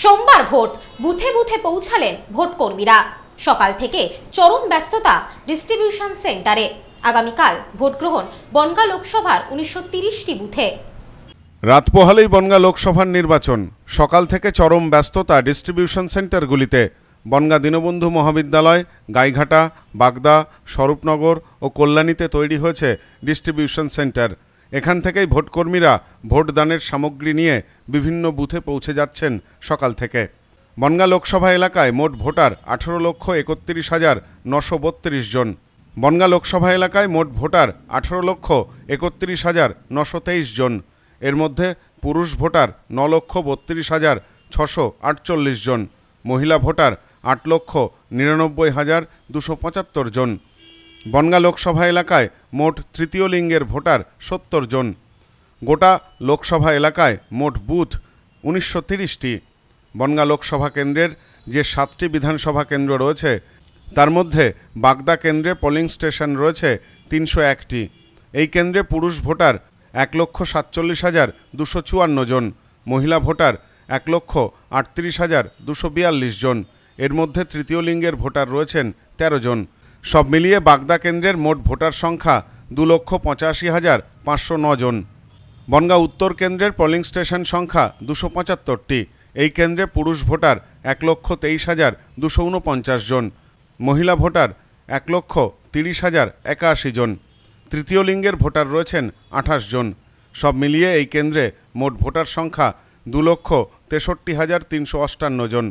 সোমবার ভোট বুথে বুথে পৌঁছালেন ভোটকর্মীরা সকাল থেকে চরম ব্যস্ততা ডিস্ট্রিবিউশন সেন্টারে আগামীকাল ভোট গ্রহণ বনগা লোকসভার উনিশশো বুথে রাত পোহালেই বনগা লোকসভার নির্বাচন সকাল থেকে চরম ব্যস্ততা ডিস্ট্রিবিউশন সেন্টারগুলিতে বনগা দীনবন্ধু মহাবিদ্যালয় গাইঘাটা বাগদা স্বরূপনগর ও কল্যাণীতে তৈরি হয়েছে ডিস্ট্রিবিউশন সেন্টার এখান থেকেই ভোটকর্মীরা ভোটদানের সামগ্রী নিয়ে বিভিন্ন বুথে পৌঁছে যাচ্ছেন সকাল থেকে বনগা লোকসভা এলাকায় মোট ভোটার আঠেরো লক্ষ একত্রিশ হাজার নশো বত্রিশ জন বনগা লোকসভা এলাকায় মোট ভোটার আঠেরো লক্ষ একত্রিশ হাজার নশো তেইশ জন এর মধ্যে পুরুষ ভোটার ন লক্ষ বত্রিশ হাজার ছশো আটচল্লিশ জন মহিলা ভোটার আট লক্ষ নিরানব্বই হাজার দুশো পঁচাত্তর জন বনগা লোকসভা এলাকায় মোট তৃতীয় লিঙ্গের ভোটার সত্তর জন গোটা লোকসভা এলাকায় মোট বুথ উনিশশো তিরিশটি বনগা লোকসভা কেন্দ্রের যে সাতটি বিধানসভা কেন্দ্র রয়েছে তার মধ্যে বাগদা কেন্দ্রে পোলিং স্টেশন রয়েছে তিনশো একটি এই কেন্দ্রে পুরুষ ভোটার এক লক্ষ সাতচল্লিশ হাজার দুশো চুয়ান্ন জন মহিলা ভোটার এক লক্ষ আটত্রিশ হাজার দুশো বিয়াল্লিশ জন এর মধ্যে তৃতীয় লিঙ্গের ভোটার রয়েছেন তেরো জন সব মিলিয়ে বাগদা কেন্দ্রের মোট ভোটার সংখ্যা দু লক্ষ পঁচাশি হাজার পাঁচশো জন বনগাঁ উত্তর কেন্দ্রের পোলিং স্টেশন সংখ্যা দুশো পঁচাত্তরটি এই কেন্দ্রে পুরুষ ভোটার এক লক্ষ তেইশ হাজার দুশো উনপঞ্চাশ জন মহিলা ভোটার এক লক্ষ তিরিশ হাজার একাশি জন তৃতীয় লিঙ্গের ভোটার রয়েছেন আঠাশ জন সব মিলিয়ে এই কেন্দ্রে মোট ভোটার সংখ্যা দু লক্ষ তেষট্টি হাজার তিনশো অষ্টান্ন জন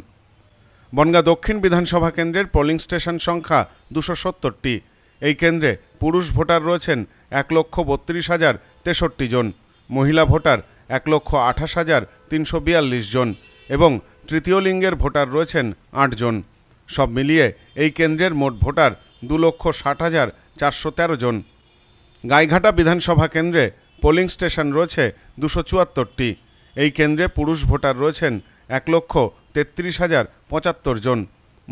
বনগাঁ দক্ষিণ বিধানসভা কেন্দ্রের পোলিং স্টেশন সংখ্যা দুশো সত্তরটি এই কেন্দ্রে পুরুষ ভোটার রয়েছেন এক লক্ষ বত্রিশ হাজার তেষট্টি জন মহিলা ভোটার এক লক্ষ আঠাশ হাজার তিনশো বিয়াল্লিশ জন এবং তৃতীয় লিঙ্গের ভোটার রয়েছেন আটজন সব মিলিয়ে এই কেন্দ্রের মোট ভোটার দু লক্ষ ষাট হাজার চারশো তেরো জন গাইঘাটা বিধানসভা কেন্দ্রে পোলিং স্টেশন রয়েছে দুশো চুয়াত্তরটি এই কেন্দ্রে পুরুষ ভোটার রয়েছেন এক লক্ষ তেত্রিশ হাজার পঁচাত্তর জন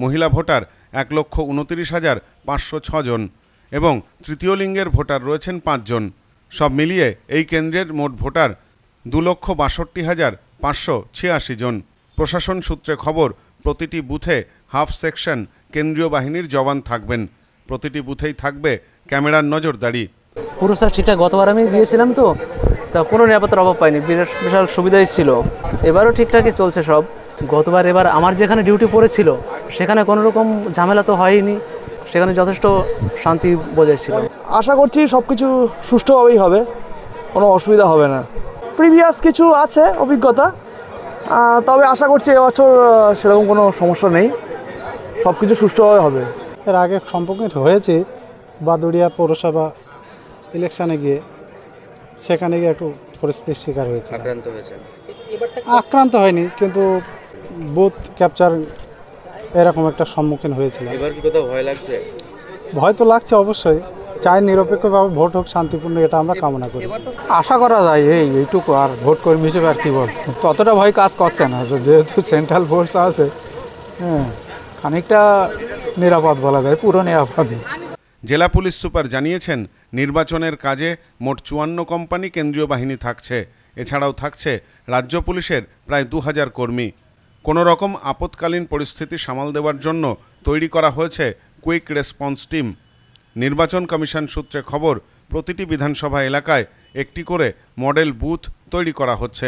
মহিলা ভোটার এক লক্ষ উনতিরিশ হাজার পাঁচশো ছজন এবং তৃতীয় লিঙ্গের ভোটার রয়েছেন পাঁচজন সব মিলিয়ে এই কেন্দ্রের মোট ভোটার দু লক্ষ বাষট্টি হাজার পাঁচশো ছিয়াশি জন প্রশাসন সূত্রে খবর প্রতিটি বুথে হাফ সেকশন কেন্দ্রীয় বাহিনীর জওয়ান থাকবেন প্রতিটি বুথেই থাকবে ক্যামেরার নজরদারি পুরুষরা ঠিকঠাক গতবার আমি গিয়েছিলাম তো তা কোনো নিরাপত্তার অভাব পাইনি বিরাট বিশাল সুবিধাই ছিল এবারও ঠিকঠাকই চলছে সব গতবার এবার আমার যেখানে ডিউটি পড়েছিল সেখানে কোনো রকম ঝামেলা তো হয়নি সেখানে যথেষ্ট শান্তি বজায় ছিল আশা করছি সব কিছু সুষ্ঠুভাবেই হবে কোনো অসুবিধা হবে না প্রিভিয়াস কিছু আছে অভিজ্ঞতা তবে আশা করছি এবছর সেরকম কোনো সমস্যা নেই সব কিছু সুষ্ঠুভাবে হবে এর আগে সম্পর্কিত হয়েছে বাদুড়িয়া পৌরসভা ইলেকশানে গিয়ে সেখানে গিয়ে একটু পরিস্থিতির শিকার হয়েছে আক্রান্ত হয়েছে আক্রান্ত হয়নি কিন্তু বুথ ক্যাপচার এরকম একটা সম্মুখীন হয়েছিল এবার কি কোথাও ভয় লাগছে ভয় তো লাগছে অবশ্যই চাই নিরপেক্ষভাবে ভোট হোক শান্তিপূর্ণ এটা আমরা কামনা করি আশা করা যায় এই এইটুকু আর ভোট কর্মী হিসেবে আর কী বল ততটা ভয় কাজ করছে না যেহেতু সেন্ট্রাল ফোর্স আছে হ্যাঁ খানিকটা নিরাপদ বলা যায় পুরো নিরাপদই জেলা পুলিশ সুপার জানিয়েছেন নির্বাচনের কাজে মোট চুয়ান্ন কোম্পানি কেন্দ্রীয় বাহিনী থাকছে এছাড়াও থাকছে রাজ্য পুলিশের প্রায় দু হাজার কর্মী কোনো রকম আপৎকালীন পরিস্থিতি সামাল দেওয়ার জন্য তৈরি করা হয়েছে কুইক রেসপন্স টিম নির্বাচন কমিশন সূত্রে খবর প্রতিটি বিধানসভা এলাকায় একটি করে মডেল বুথ তৈরি করা হচ্ছে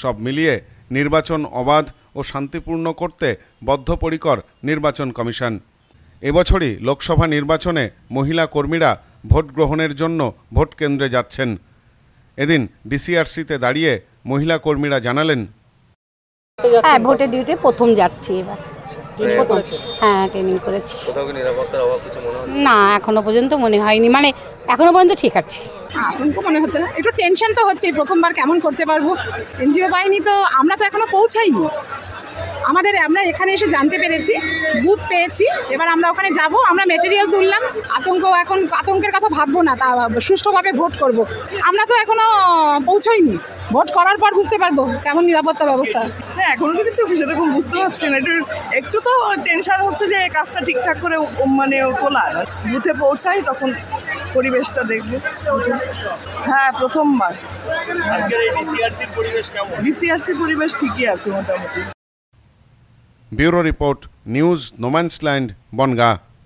সব মিলিয়ে নির্বাচন অবাধ ও শান্তিপূর্ণ করতে বদ্ধপরিকর নির্বাচন কমিশন এবছরই লোকসভা নির্বাচনে মহিলা কর্মীরা ভোট গ্রহণের জন্য ভোট কেন্দ্রে যাচ্ছেন এদিন ডিসিআরসিতে দাঁড়িয়ে মহিলা কর্মীরা জানালেন হ্যাঁ ভোটে ডিউটি প্রথম যাচ্ছি এবার প্রথম হ্যাঁ ট্রেনিং করেছি না এখনো পর্যন্ত মনে হয়নি মানে এখনো পর্যন্ত ঠিক আছে আতঙ্ক মনে হচ্ছে না একটু টেনশন তো হচ্ছে প্রথমবার কেমন করতে পারবো এনজিও বাহিনী তো আমরা তো এখনো পৌঁছাইনি আমাদের আমরা এখানে এসে জানতে পেরেছি বুথ পেয়েছি এবার আমরা ওখানে যাব আমরা মেটেরিয়াল তুললাম আতঙ্ক এখন আতঙ্কের কথা ভাববো না তা সুষ্ঠুভাবে ভোট করব আমরা তো এখনো পৌঁছইনি ভোট করার পর বুঝতে পারবো কেমন নিরাপত্তা ব্যবস্থা আছে না এখনো তো কিছু সেরকম বুঝতে পারছি না একটু একটু তো টেনশন হচ্ছে যে কাজটা ঠিকঠাক করে মানে তোলার বুথে পৌঁছাই তখন পরিবেশটা দেখবো হ্যাঁ প্রথমবার ডিসিআরসির পরিবেশ ঠিকই আছে মোটামুটি bureau report news no man's land Bongaon